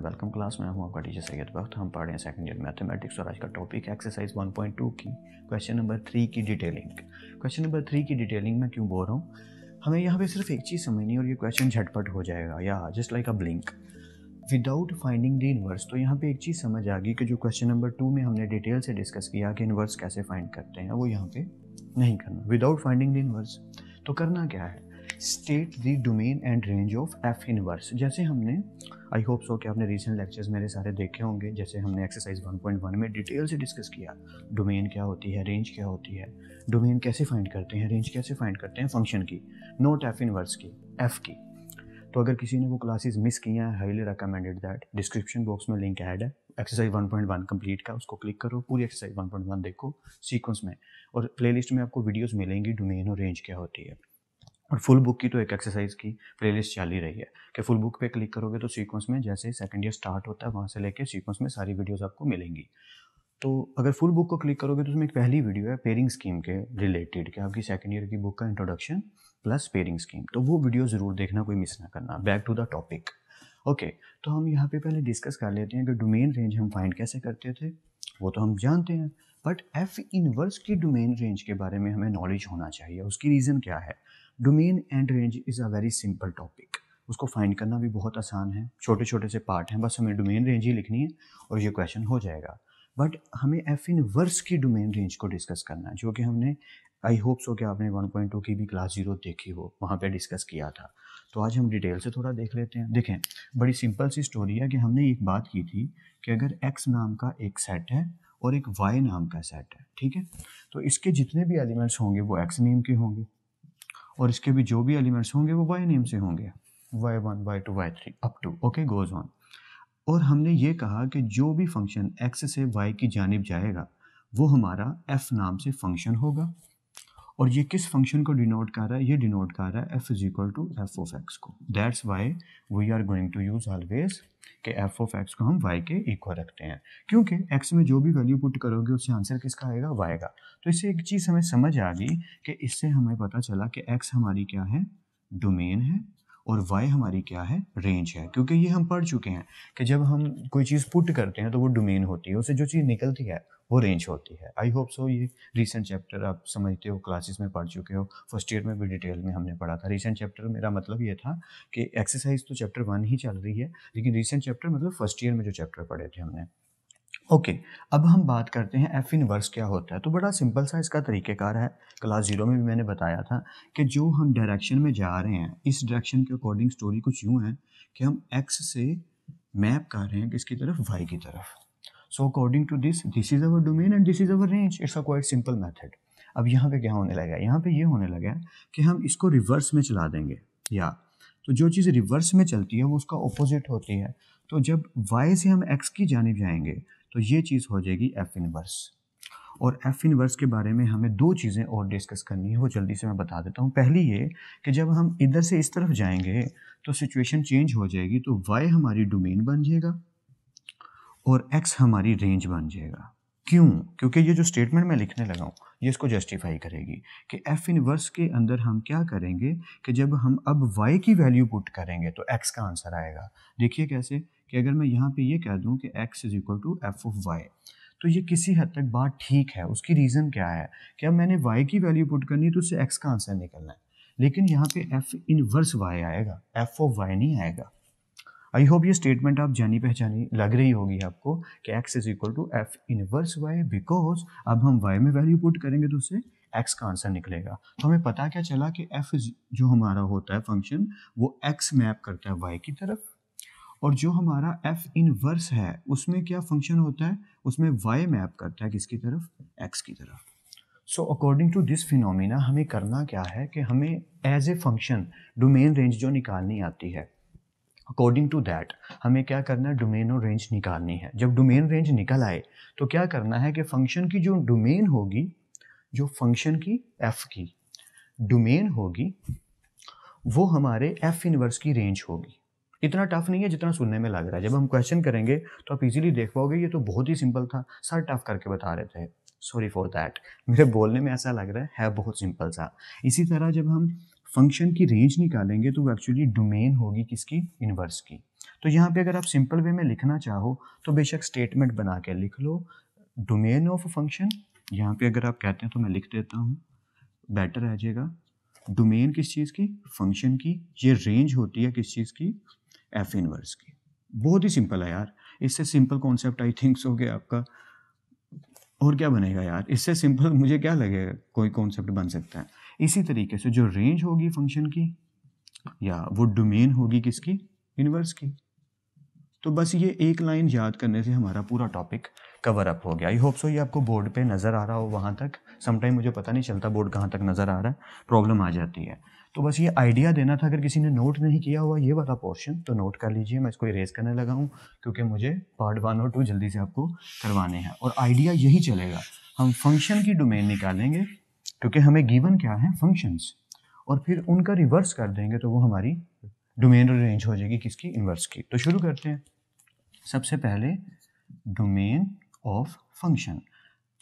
And welcome class में हूँ आपका टीचर सैयद वक्त हम पढ़ रहे हैं सेकंड ईयर मैथमेटिक्स और आज का टॉपिक एक्सरसाइज 1.2 की क्वेश्चन नंबर थ्री की डिटेलिंग क्वेश्चन नंबर थ्री की डिटेलिंग मैं क्यों बोल रहा हूँ हमें यहाँ पे सिर्फ एक चीज़ समझनी और ये क्वेश्चन झटपट हो जाएगा या just like a blink without finding the inverse तो यहाँ पे एक चीज़ समझ आ गई कि जो क्वेश्चन नंबर टू में हमने डिटेल से डिस्कस किया कि इनवर्स कैसे फाइंड करते हैं वो यहाँ पे नहीं करना विदाउट फाइंडिंग द इनवर्स तो करना क्या है state the domain and range of F inverse जैसे हमने आई होप सो कि आपने रिसेंट लेक्चर्स मेरे सारे देखे होंगे जैसे हमने एक्सरसाइज 1.1 में डिटेल से डिस्कस किया डोमेन क्या होती है रेंज क्या होती है डोमेन कैसे फाइंड करते हैं रेंज कैसे फाइंड करते हैं फंक्शन की नोट एफ इनवर्स की एफ की तो अगर किसी ने वो क्लासेस मिस की हैं highly recommended that description box में लिंक ऐड है एक्सरसाइज 1.1 कंप्लीट का उसको क्लिक करो पूरी एक्सरसाइज 1.1 देखो सीक्वेंस में और प्लेलिस्ट में आपको वीडियोस मिलेंगी डोमेन और रेंज क्या होती है और फुल बुक की तो एक एक्सरसाइज की प्लेलिस्ट चल ही रही है कि फुल बुक पे क्लिक करोगे तो सीक्वेंस में जैसे ही सेकेंड ईयर स्टार्ट होता है वहाँ से लेके सीक्वेंस में सारी वीडियोस आपको मिलेंगी तो अगर फुल बुक को क्लिक करोगे तो उसमें एक पहली वीडियो है पेयरिंग स्कीम के रिलेटेड कि आपकी सेकेंड ईयर की बुक का इंट्रोडक्शन प्लस पेयरिंग स्कीम तो वो वीडियो ज़रूर देखना कोई मिस ना करना back to the topic okay तो हम यहाँ पे पहले डिस्कस कर लेते हैं कि डोमेन रेंज हम फाइंड कैसे करते थे वो तो हम जानते हैं बट एफ इनवर्स की डोमेन रेंज के बारे में हमें नॉलेज होना चाहिए उसकी रीज़न क्या है domain and range is a very simple topic उसको फाइंड करना भी बहुत आसान है छोटे छोटे से पार्ट हैं बस हमें डोमेन रेंज ही लिखनी है और ये क्वेश्चन हो जाएगा बट हमें एफ इन वर्स की डोमेन रेंज को डिस्कस करना है जो कि हमने आई होप सो कि आपने 1.2 की भी क्लास जीरो देखी हो वहाँ पे डिस्कस किया था तो आज हम डिटेल से थोड़ा देख लेते हैं देखें बड़ी सिंपल सी स्टोरी है कि हमने एक बात की थी कि अगर एक्स नाम का एक सेट है और एक वाई नाम का सेट है ठीक है तो इसके जितने भी एलिमेंट्स होंगे वो एक्स नेम के होंगे और इसके भी जो भी एलिमेंट्स होंगे वो वाई नेम से होंगे y one y two y three up to okay goes on और हमने ये कहा कि जो भी फंक्शन एक्स से वाई की जानब जाएगा वो हमारा एफ नाम से फंक्शन होगा और ये किस फंक्शन को डिनोट कर रहा है ये डिनोट कर रहा है f is equal to f of x को that's why we are going to use always के एफ ऑफ एक्स को हम वाई के इक्वल रखते हैं क्योंकि एक्स में जो भी वैल्यू पुट करोगे उससे आंसर किसका आएगा वाई का तो इससे एक चीज़ हमें समझ आ गई कि इससे हमें पता चला कि एक्स हमारी क्या है डोमेन है और y हमारी क्या है रेंज है क्योंकि ये हम पढ़ चुके हैं कि जब हम कोई चीज़ पुट करते हैं तो वो डोमेन होती है उसे जो चीज़ निकलती है वो रेंज होती है आई होप सो ये रिसेंट चैप्टर आप समझते हो क्लासेस में पढ़ चुके हो फर्स्ट ईयर में भी डिटेल में हमने पढ़ा था रिसेंट चैप्टर मेरा मतलब ये था कि एक्सरसाइज तो चैप्टर वन ही चल रही है लेकिन रिसेंट चैप्टर मतलब फर्स्ट ईयर में जो चैप्टर पढ़े थे हमने ओके okay, अब हम बात करते हैं एफ इनवर्स क्या होता है तो बड़ा सिंपल सा इसका तरीक़ेकार है क्लास जीरो में भी मैंने बताया था कि जो हम डायरेक्शन में जा रहे हैं इस डायरेक्शन के अकॉर्डिंग स्टोरी कुछ यूँ है कि हम एक्स से मैप कर रहे हैं किसकी तरफ वाई की तरफ so according to this this is our domain and this is our range it's a quite simple method अब यहाँ पे क्या होने लगा है यहाँ पे ये होने लगा है कि हम इसको रिवर्स में चला देंगे या तो जो चीज़ रिवर्स में चलती है वो उसका ओपोजिट होती है तो जब वाई से हम एक्स की जानब जाएंगे तो ये चीज़ हो जाएगी एफ इनवर्स और एफ इनवर्स के बारे में हमें दो चीज़ें और डिस्कस करनी है वो जल्दी से मैं बता देता हूँ पहली ये कि जब हम इधर से इस तरफ जाएंगे तो सिचुएशन चेंज हो जाएगी तो वाई हमारी डोमेन बन जाएगा और एक्स हमारी रेंज बन जाएगा क्यों क्योंकि ये जो स्टेटमेंट मैं लिखने लगा हूँ ये इसको जस्टिफाई करेगी कि एफ इनवर्स के अंदर हम क्या करेंगे कि जब हम अब वाई की वैल्यू पुट करेंगे तो एक्स का आंसर आएगा देखिए कैसे कि अगर मैं यहाँ पे ये कह दूँ कि x is equal to f of y तो ये किसी हद तक बात ठीक है उसकी रीज़न क्या है कि अब मैंने y की वैल्यू पुट करनी है तो उससे x का आंसर निकलना है लेकिन यहाँ पे f इनवर्स y आएगा एफ ऑफ y नहीं आएगा आई होप ये स्टेटमेंट आप जानी पहचानी लग रही होगी आपको कि x is equal to f inverse y because अब हम y में वैल्यू पुट करेंगे तो उससे x का आंसर निकलेगा तो हमें पता क्या चला कि f जो हमारा होता है फंक्शन वो x मैप करता है y की तरफ और जो हमारा एफ इनवर्स है उसमें क्या फंक्शन होता है उसमें वाई मैप करता है किसकी तरफ एक्स की तरफ so according to this phenomena हमें करना क्या है कि हमें as a function domain range जो निकालनी आती है अकॉर्डिंग टू दैट हमें क्या करना है डोमेन और रेंज निकालनी है जब डोमेन रेंज निकल आए तो क्या करना है कि फंक्शन की जो डोमेन होगी जो फंक्शन की एफ की डोमेन होगी वो हमारे एफ इनवर्स की रेंज होगी इतना टफ नहीं है जितना सुनने में लग रहा है जब हम क्वेश्चन करेंगे तो आप इजीली देख पाओगे ये तो बहुत ही सिंपल था सर टफ करके बता रहे थे सॉरी फॉर दैट मेरे बोलने में ऐसा लग रहा है, है बहुत सिंपल सा इसी तरह जब हम फंक्शन की रेंज निकालेंगे तो वो एक्चुअली डोमेन होगी किसकी इनवर्स की तो यहाँ पे अगर आप सिंपल वे में लिखना चाहो तो बेशक स्टेटमेंट बना के लिख लो डोमेन ऑफ फंक्शन यहाँ पे अगर आप कहते हैं तो मैं लिख देता हूँ बेटर रह जाएगा डोमेन किस चीज़ की फंक्शन की ये रेंज होती है किस चीज़ की एफ इनवर्स की बहुत ही सिंपल है यार इससे सिंपल कॉन्सेप्ट आई थिंक हो गया आपका और क्या बनेगा यार इससे सिंपल मुझे क्या लगेगा कोई कॉन्सेप्ट बन सकता है इसी तरीके से जो रेंज होगी फंक्शन की या वो डोमेन होगी किसकी इनवर्स की तो बस ये एक लाइन याद करने से हमारा पूरा टॉपिक कवर अप हो गया आई होप सो ये आपको बोर्ड पे नज़र आ रहा हो वहाँ तक समटाइम मुझे पता नहीं चलता बोर्ड कहाँ तक नज़र आ रहा है प्रॉब्लम आ जाती है तो बस ये आइडिया देना था अगर किसी ने नोट नहीं किया हुआ ये वाला पोर्शन तो नोट कर लीजिए मैं इसको इरेज करने लगा हूँ क्योंकि मुझे पार्ट वन और टू जल्दी से आपको करवाने हैं और आइडिया यही चलेगा हम फंक्शन की डोमेन निकालेंगे क्योंकि हमें गिवन क्या है फंक्शंस और फिर उनका रिवर्स कर देंगे तो वो हमारी डोमेन रेंज हो जाएगी किसकी इन्वर्स की तो शुरू करते हैं सबसे पहले डोमेन ऑफ फंक्शन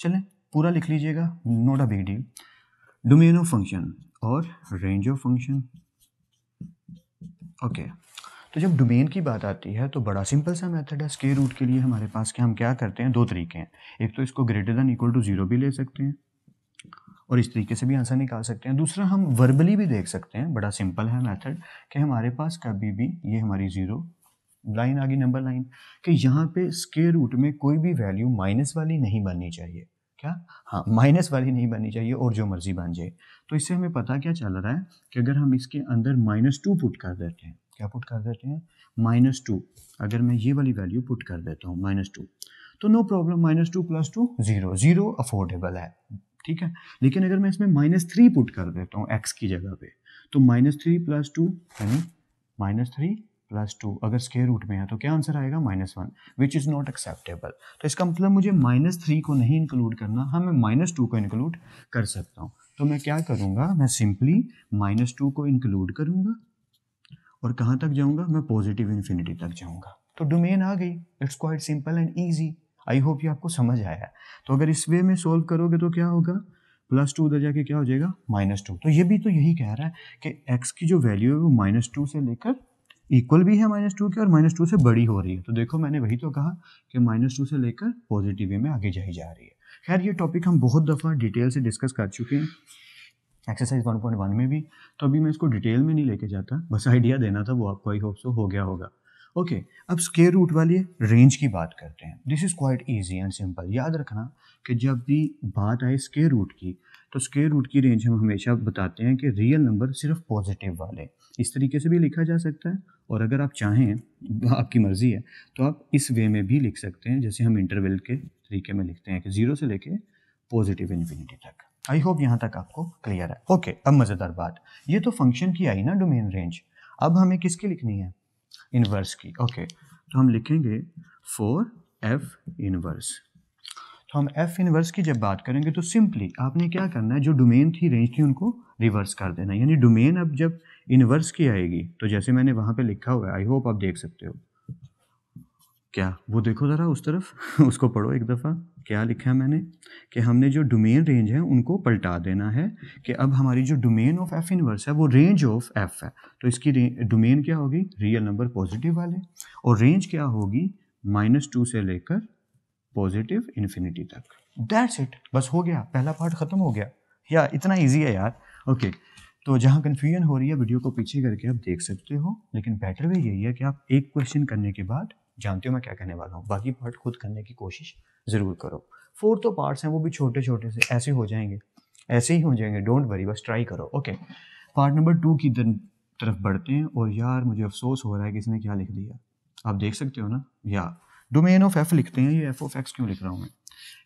चलें पूरा लिख लीजिएगा note a big deal domain of function और रेंज ऑफ फंक्शन ओके तो जब डोमेन की बात आती है तो बड़ा सिंपल सा मेथड है स्केयर रूट के लिए हमारे पास क्या हम क्या करते हैं दो तरीके हैं एक तो इसको greater than equal to zero भी ले सकते हैं और इस तरीके से भी आंसर निकाल सकते हैं दूसरा हम वर्बली भी देख सकते हैं बड़ा सिंपल है मेथड कि हमारे पास कभी भी ये हमारी ज़ीरो लाइन आ गई नंबर लाइन कि यहाँ पे स्केयर रूट में कोई भी वैल्यू माइनस वाली नहीं बननी चाहिए क्या हाँ माइनस वाली नहीं बननी चाहिए और जो मर्जी बन जाए तो इससे हमें पता क्या चल रहा है कि अगर हम इसके अंदर माइनस टू पुट कर देते हैं क्या पुट कर देते हैं माइनस टू अगर मैं ये वाली वैल्यू पुट कर देता हूँ माइनस टू तो no problem minus two plus two zero zero affordable है ठीक है लेकिन अगर मैं इसमें माइनस थ्री पुट कर देता हूँ एक्स की जगह पे तो माइनस थ्री प्लस टू यानी माइनस थ्री प्लस टू अगर स्केयर रूट में है तो क्या आंसर आएगा minus one which is not acceptable तो इसका मतलब मुझे माइनस थ्री को नहीं इंक्लूड करना हाँ मैं माइनस टू को इंक्लूड कर सकता हूँ तो मैं क्या करूँगा मैं सिंपली माइनस टू को इंक्लूड करूँगा और कहाँ तक जाऊँगा मैं पॉजिटिव इन्फिनिटी तक जाऊँगा तो डोमेन आ गई it's quite simple and easy I hope ये आपको समझ आया तो अगर इस वे में सोल्व करोगे तो क्या होगा प्लस टू उधर जाके क्या हो जाएगा माइनस टू तो ये भी तो यही कह रहा है कि एक्स की जो वैल्यू है वो माइनस टू से लेकर इक्वल भी है माइनस टू की और माइनस टू से बड़ी हो रही है तो देखो मैंने वही तो कहा कि माइनस टू से लेकर पॉजिटिव वे में आगे जाई जा रही है खैर ये टॉपिक हम बहुत दफ़ा डिटेल से डिस्कस कर चुके हैं एक्सरसाइज 1.1 में भी तो अभी मैं इसको डिटेल में नहीं लेके जाता बस आइडिया देना था वो आपको आई होप सो हो गया होगा ओके okay, अब स्केयर रूट वाली रेंज की बात करते हैं this is quite easy and simple याद रखना कि जब भी बात आए स्केयर रूट की तो स्केयर रूट की रेंज हम हमेशा बताते हैं कि रियल नंबर सिर्फ पॉजिटिव वाले इस तरीके से भी लिखा जा सकता है और अगर आप चाहें आपकी मर्ज़ी है तो आप इस वे में भी लिख सकते हैं जैसे हम इंटरवल के तरीके में लिखते हैं कि ज़ीरो से लेके पॉजिटिव इन्फिनिटी तक आई होप यहाँ तक आपको क्लियर है ओके अब मज़ेदार बात ये तो फंक्शन की आई ना डोमेन रेंज अब हमें किसकी लिखनी है इनवर्स की ओके तो हम लिखेंगे फोर एफ इनवर्स तो हम एफ इनवर्स की जब बात करेंगे तो सिंपली आपने क्या करना है जो डोमेन थी रेंज थी उनको रिवर्स कर देना यानी डोमेन अब जब इनवर्स की आएगी तो जैसे मैंने वहाँ पे लिखा हुआ है आई होप आप देख सकते हो क्या वो देखो ज़रा उस तरफ उसको पढ़ो एक दफ़ा क्या लिखा है मैंने कि हमने जो डोमेन रेंज है उनको पलटा देना है कि अब हमारी जो डोमेन ऑफ एफ़ इनवर्स है वो रेंज ऑफ एफ़ है तो इसकी डोमेन क्या होगी रियल नंबर पॉजिटिव वाले और रेंज क्या होगी माइनस टू से लेकर पॉजिटिव इन्फिनिटी तक दैट्स इट बस हो गया पहला पार्ट ख़त्म हो गया या इतना ईजी है यार ओके okay. तो जहाँ कन्फ्यूजन हो रही है वीडियो को पीछे करके आप देख सकते हो लेकिन बेटर वे यही है कि आप एक क्वेश्चन करने के बाद जानते हो मैं क्या कहने वाला हूँ बाकी पार्ट खुद करने की कोशिश ज़रूर करो फोर तो पार्ट्स हैं वो भी छोटे छोटे से ऐसे हो जाएंगे ऐसे ही हो जाएंगे डोंट वरी बस ट्राई करो ओके पार्ट नंबर टू की तरफ बढ़ते हैं और यार मुझे अफसोस हो रहा है कि इसने क्या लिख दिया आप देख सकते हो ना या डोमेन ऑफ एफ लिखते हैं ये एफ ऑफ एक्स क्यों लिख रहा हूँ मैं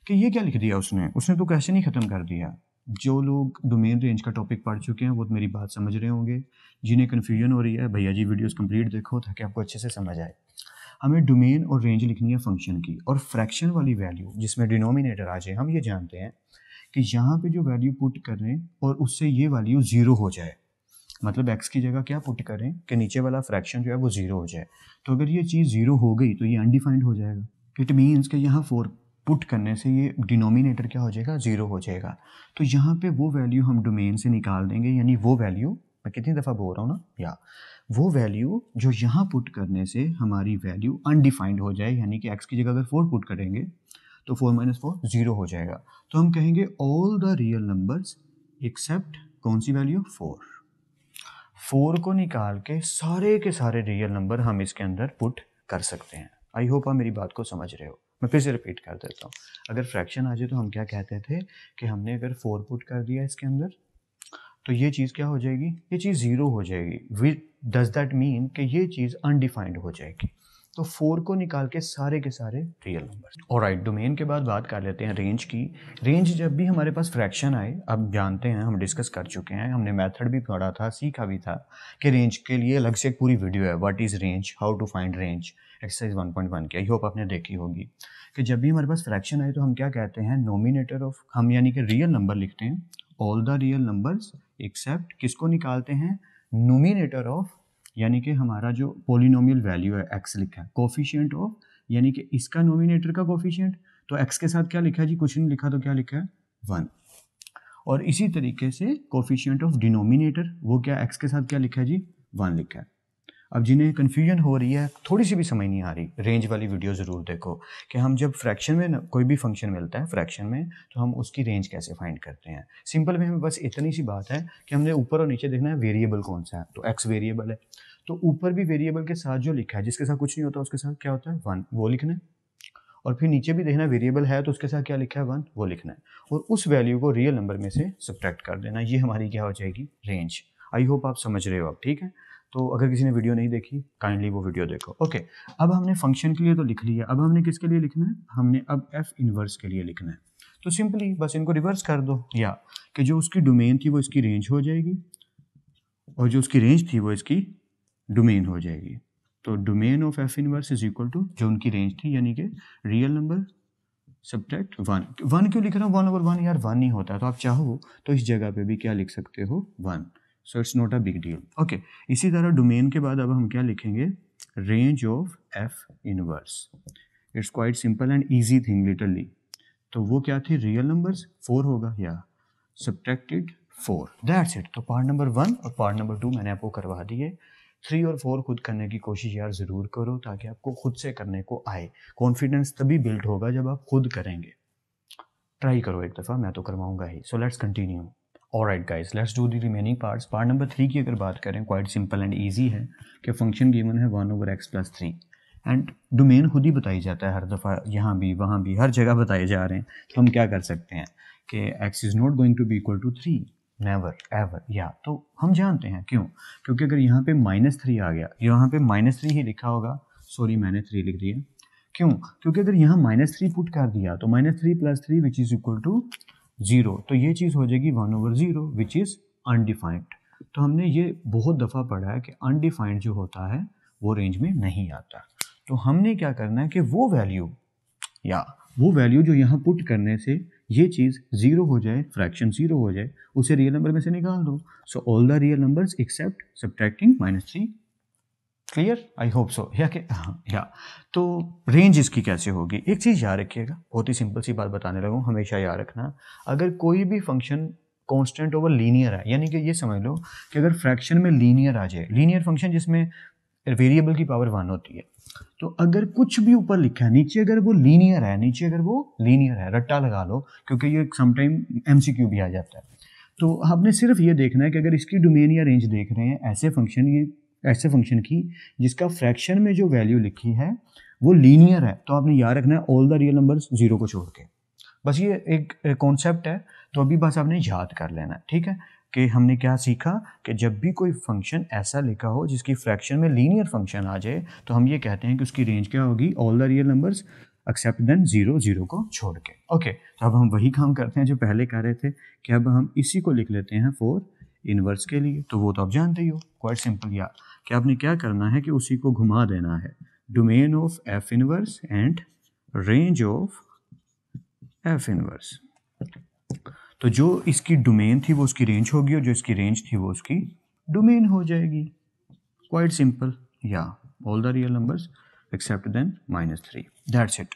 कि ये क्या लिख दिया उसने उसने तो क्वेश्चन ही ख़त्म कर दिया जो लोग डोमेन रेंज का टॉपिक पढ़ चुके हैं वो मेरी बात समझ रहे होंगे जिन्हें कन्फ्यूजन हो रही है भैया जी वीडियोज़ कंप्लीट देखो ताकि आपको अच्छे से समझ आए हमें डोमेन और रेंज लिखनी है फंक्शन की और फ्रैक्शन वाली वैल्यू जिसमें डिनोमिनेटर आ जाए हम ये जानते हैं कि यहाँ पे जो वैल्यू पुट करें और उससे ये वैल्यू ज़ीरो हो जाए मतलब एक्स की जगह क्या पुट करें कि नीचे वाला फ्रैक्शन जो है वो ज़ीरो हो जाए तो अगर ये चीज़ ज़ीरो हो गई तो ये अनडिफाइंड हो जाएगा इट मीन्स कि यहाँ फोर पुट करने से ये डिनोमिनेटर क्या हो जाएगा ज़ीरो हो जाएगा तो यहाँ पे वो वैल्यू हम डोमेन से निकाल देंगे यानी वो वैल्यू मैं कितनी दफ़ा बोल रहा हूँ ना या वो वैल्यू जो यहाँ पुट करने से हमारी वैल्यू अनडिफाइंड हो जाए यानी कि एक्स की जगह अगर फोर पुट करेंगे तो फोर माइनस फोर ज़ीरो हो जाएगा तो हम कहेंगे all the real numbers except कौन सी वैल्यू फोर फोर को निकाल के सारे के सारे रियल नंबर हम इसके अंदर पुट कर सकते हैं आई होप आप मेरी बात को समझ रहे हो मैं फिर से रिपीट कर देता हूँ अगर फ्रैक्शन आ जाए तो हम क्या कहते थे कि हमने अगर फोर पुट कर दिया इसके अंदर तो ये चीज़ क्या हो जाएगी ये चीज़ ज़ीरो हो जाएगी विद डज दैट मीन कि ये चीज़ अनडिफाइंड हो जाएगी तो फोर को निकाल के सारे के सारे रियल नंबर्स और राइट डोमेन के बाद बात कर लेते हैं रेंज की रेंज जब भी हमारे पास फ्रैक्शन आए अब जानते हैं हम डिस्कस कर चुके हैं हमने मेथड भी पढ़ा था सीखा भी था कि रेंज के लिए अलग से एक पूरी वीडियो है what is range how to find range exercise one point one की आई होप आपने देखी होगी कि जब भी हमारे पास फ्रैक्शन आए तो हम क्या कहते हैं नोमिनेटर ऑफ हम यानी कि रियल नंबर लिखते हैं all the real numbers except किसको निकालते हैं नोमिनेटर ऑफ यानी कि हमारा जो पोलिनोमियल वैल्यू है एक्स लिखा है कोफिशियंट ऑफ यानी कि इसका नोमिनेटर का कोफिशियंट तो एक्स के साथ क्या लिखा है जी कुछ नहीं लिखा तो क्या लिखा है वन और इसी तरीके से कोफिशियंट ऑफ डिनोमिनेटर वो क्या एक्स के साथ क्या लिखा है जी वन लिखा है अब जिन्हें कन्फ्यूजन हो रही है थोड़ी सी भी समझ नहीं आ रही रेंज वाली वीडियो ज़रूर देखो कि हम जब फ्रैक्शन में कोई भी फंक्शन मिलता है फ्रैक्शन में तो हम उसकी रेंज कैसे फाइंड करते हैं सिंपल में हमें बस इतनी सी बात है कि हमने ऊपर और नीचे देखना है वेरिएबल कौन सा है तो एक्स वेरिएबल है तो ऊपर भी वेरिएबल के साथ जो लिखा है जिसके साथ कुछ नहीं होता उसके साथ क्या होता है वन वो लिखना है और फिर नीचे भी देखना वेरिएबल है तो उसके साथ क्या लिखा है वन वो लिखना है और उस वैल्यू को रियल नंबर में से सब्ट्रैक्ट कर देना ये हमारी क्या हो जाएगी रेंज आई होप आप समझ रहे हो आप ठीक है तो अगर किसी ने वीडियो नहीं देखी काइंडली वो वीडियो देखो ओके okay, अब हमने फंक्शन के लिए तो लिख लिया अब हमने किसके लिए लिखना है हमने अब एफ इनवर्स के लिए लिखना है तो सिंपली बस इनको रिवर्स कर दो या कि जो उसकी डोमेन थी वो इसकी रेंज हो जाएगी और जो उसकी रेंज थी वो इसकी डोमेन हो जाएगी तो domain of F inverse is equal to जो उनकी रेंज थी यानी कि real number subject one one क्यों लिख रहा हूँ वन ओवर वन यार वन ही होता है तो आप चाहो तो इस जगह पे भी क्या लिख सकते हो one so it's not a big deal okay इसी तरह डोमेन के बाद अब हम क्या लिखेंगे range of F inverse it's quite simple and easy thing literally तो वो क्या थी रियल नंबर्स फोर होगा या सब्ट्रैक्टेड फोर दैट्स इट तो पार्ट नंबर वन और पार्ट नंबर टू मैंने आपको करवा दिए थ्री और फोर खुद करने की कोशिश यार ज़रूर करो ताकि आपको खुद से करने को आए कॉन्फिडेंस तभी बिल्ड होगा जब आप खुद करेंगे ट्राई करो एक दफ़ा मैं तो करवाऊंगा ही सो लेट्स कंटिन्यू और right guys let's do the remaining parts part number three की अगर बात करें क्वाइट सिंपल एंड ईजी है कि फंक्शन गिवन है one over x plus three and domain खुद ही बताई जाता है हर दफ़ा यहाँ भी वहाँ भी हर जगह बताए जा रहे हैं तो हम क्या कर सकते हैं कि x is not going to be equal to three never ever या तो हम जानते हैं क्यों क्योंकि अगर यहाँ पे माइनस थ्री आ गया यहाँ पे माइनस थ्री ही लिखा होगा सॉरी मैंने थ्री लिख दिया क्यों क्योंकि अगर यहाँ माइनस थ्री पुट कर दिया तो minus three plus three which is equal to zero तो ये चीज़ हो जाएगी one over zero which is undefined तो हमने ये बहुत दफ़ा पढ़ा है कि अनडिफाइंड जो होता है वो रेंज में नहीं आता तो हमने क्या करना है कि वो वैल्यू या वो वैल्यू जो यहाँ पुट करने से ये चीज़ ज़ीरो हो जाए फ्रैक्शन ज़ीरो हो जाए उसे रियल नंबर में से निकाल दो so all the real numbers except subtracting minus three clear I hope so या कि हाँ या तो रेंज इसकी कैसे होगी एक चीज़ याद रखिएगा बहुत ही सिंपल सी बात बताने लगा हूँ हमेशा याद रखना अगर कोई भी फंक्शन कॉन्स्टेंट ओवर लीनियर है यानी कि ये समझ लो कि अगर फ्रैक्शन में लीनियर आ जाए लीनियर फंक्शन जिसमें वेरिएबल की पावर वन होती है तो अगर कुछ भी ऊपर लिखा है नीचे अगर वो लीनियर है नीचे अगर वो लीनियर है रट्टा लगा लो क्योंकि ये समटाइम एम भी आ जाता है तो आपने सिर्फ ये देखना है कि अगर इसकी डोमेन या रेंज देख रहे हैं ऐसे फंक्शन ये ऐसे फंक्शन की जिसका फ्रैक्शन में जो वैल्यू लिखी है वो लीनियर है तो आपने याद रखना है all the real numbers zero को छोड़ के बस ये एक कॉन्सेप्ट है तो अभी बस आपने याद कर लेना है ठीक है कि हमने क्या सीखा कि जब भी कोई फंक्शन ऐसा लिखा हो जिसकी फ्रैक्शन में लीनियर फंक्शन आ जाए तो हम ये कहते हैं कि उसकी रेंज क्या होगी all the real numbers except then zero zero को छोड़ के ओके okay, तो अब हम वही काम करते हैं जो पहले कह रहे थे कि अब हम इसी को लिख लेते हैं फोर इनवर्स के लिए तो वो तो आप जानते ही हो क्वाइट सिंपल यार कि आपने क्या करना है कि उसी को घुमा देना है domain of F inverse and range of F inverse तो जो इसकी डोमेन थी वो उसकी रेंज होगी और जो इसकी रेंज थी वो उसकी डोमेन हो जाएगी quite simple yeah all the real numbers except then minus three that's it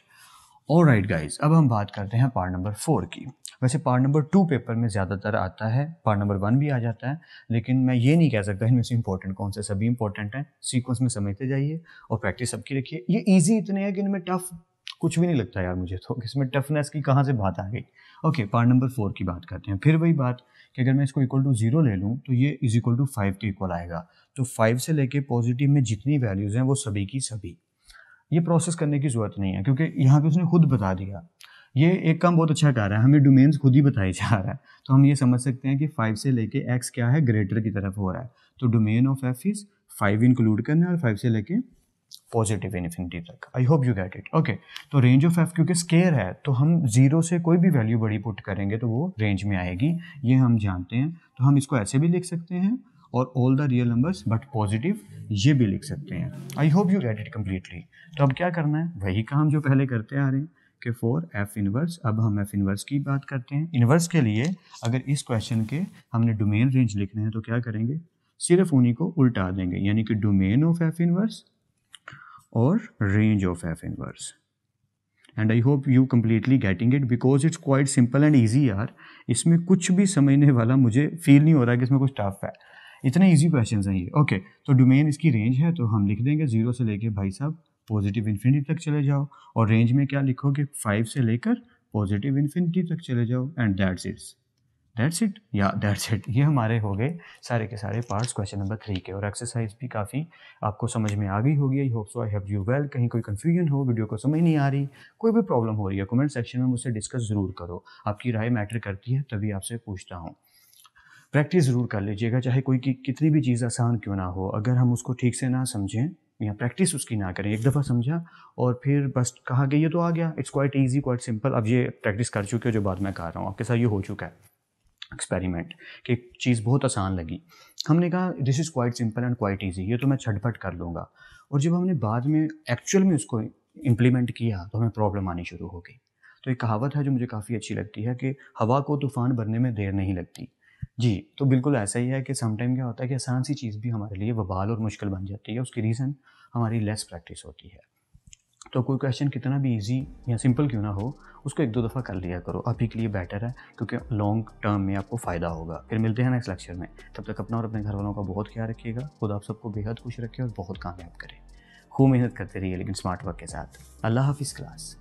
और राइट गाइज अब हम बात करते हैं पार्ट नंबर फोर की वैसे पार्ट नंबर टू पेपर में ज़्यादातर आता है पार्ट नंबर वन भी आ जाता है लेकिन मैं ये नहीं कह सकता इनमें से इंपॉर्टेंट कौन से सभी इंपॉर्टेंट हैं सीक्वेंस में समझते जाइए और प्रैक्टिस सबकी रखिए ये ईजी इतने हैं कि इनमें टफ कुछ भी नहीं लगता यार मुझे तो इसमें टफनेस की कहाँ से बात आ गई ओके पार्ट नंबर फोर की बात करते हैं फिर वही बात कि अगर मैं इसको इक्वल टू जीरो ले लूँ तो ये इज इक्वल टू फाइव के इक्वल आएगा तो फाइव से लेके पॉजिटिव में जितनी वैल्यूज़ हैं वो सभी की सभी ये प्रोसेस करने की ज़रूरत नहीं है क्योंकि यहाँ पे उसने खुद बता दिया ये एक काम बहुत अच्छा कर रहा है हमें डोमेन्स खुद ही बताई जा रहा है तो हम ये समझ सकते हैं कि फाइव से लेके एक्स क्या है ग्रेटर की तरफ हो रहा है तो domain of f is five include करना है और फाइव से लेके पॉजिटिव इनफिनिटी तक I hope you get it okay तो रेंज ऑफ एफ क्योंकि स्केयर है तो हम जीरो से कोई भी वैल्यू बड़ी पुट करेंगे तो वो रेंज में आएगी ये हम जानते हैं तो हम इसको ऐसे भी लिख सकते हैं और all the real numbers but positive ये भी लिख सकते हैं I hope you get it completely तो अब क्या करना है वही काम जो पहले करते आ रहे हैं कि फोर एफ इनवर्स अब हम एफ इनवर्स की बात करते हैं इनवर्स के लिए अगर इस क्वेश्चन के हमने डोमेन रेंज लिखने हैं तो क्या करेंगे सिर्फ उन्हीं को उल्टा देंगे यानी कि डोमेन ऑफ एफ इनवर्स और range of F inverse and I hope you completely getting it because it's quite simple and easy or इसमें कुछ भी समझने वाला मुझे फील नहीं हो रहा कि इसमें कुछ टफ है इतने इजी क्वेश्चन हैं ये ओके तो डोमेन इसकी रेंज है तो हम लिख देंगे ज़ीरो से लेके भाई साहब पॉजिटिव इन्फिनिटी तक चले जाओ और रेंज में क्या लिखोगे फाइव से लेकर पॉजिटिव इन्फिनिटी तक चले जाओ and that's it's that's it yeah that's it ये हमारे हो गए सारे के सारे पार्ट्स क्वेश्चन नंबर थ्री के और एक्सरसाइज भी काफ़ी आपको समझ में आ गई होगी I hope so I have you well कहीं कोई कन्फ्यूजन हो वीडियो को समझ नहीं आ रही कोई भी प्रॉब्लम हो रही है कमेंट सेक्शन में मुझसे डिस्कस ज़रूर करो आपकी राय मैटर करती है तभी आपसे पूछता हूँ प्रैक्टिस ज़रूर कर लीजिएगा चाहे कोई की कितनी भी चीज़ आसान क्यों ना हो अगर हम उसको ठीक से ना समझें या प्रैक्टिस उसकी ना करें एक दफ़ा समझा और फिर बस कहा गया ये तो आ गया it's quite easy quite simple अब ये प्रैक्टिस कर चुके हो जो बाद में कर रहा हूँ आपके साथ ये हो चुका है एक्सपेरिमेंट कि चीज़ बहुत आसान लगी हमने कहा this is quite simple and quite easy ये तो मैं छटपट कर लूँगा और जब हमने बाद में एक्चुअल में उसको इम्प्लीमेंट किया तो हमें प्रॉब्लम आनी शुरू हो गई तो एक कहावत है जो मुझे काफ़ी अच्छी लगती है कि हवा को तूफ़ान भरने में देर नहीं लगती जी तो बिल्कुल ऐसा ही है कि समटाइम क्या होता है कि आसान सी चीज़ भी हमारे लिए बबाल और मुश्किल बन जाती है उसकी रीज़न हमारी लेस प्रैक्टिस होती है तो कोई क्वेश्चन कितना भी इजी या सिंपल क्यों ना हो उसको एक दो दफ़ा कर लिया करो अभी के लिए बेटर है क्योंकि लॉन्ग टर्म में आपको फ़ायदा होगा फिर मिलते हैं नेक्स्ट लेक्चर में तब तक अपना और अपने घर वालों का बहुत ख्याल रखिएगा खुद आप सबको बेहद खुश रखें और बहुत कामयाब करें खूब मेहनत करते रहिए लेकिन स्मार्ट वर्क के साथ अल्लाह हाफिज़ क्लास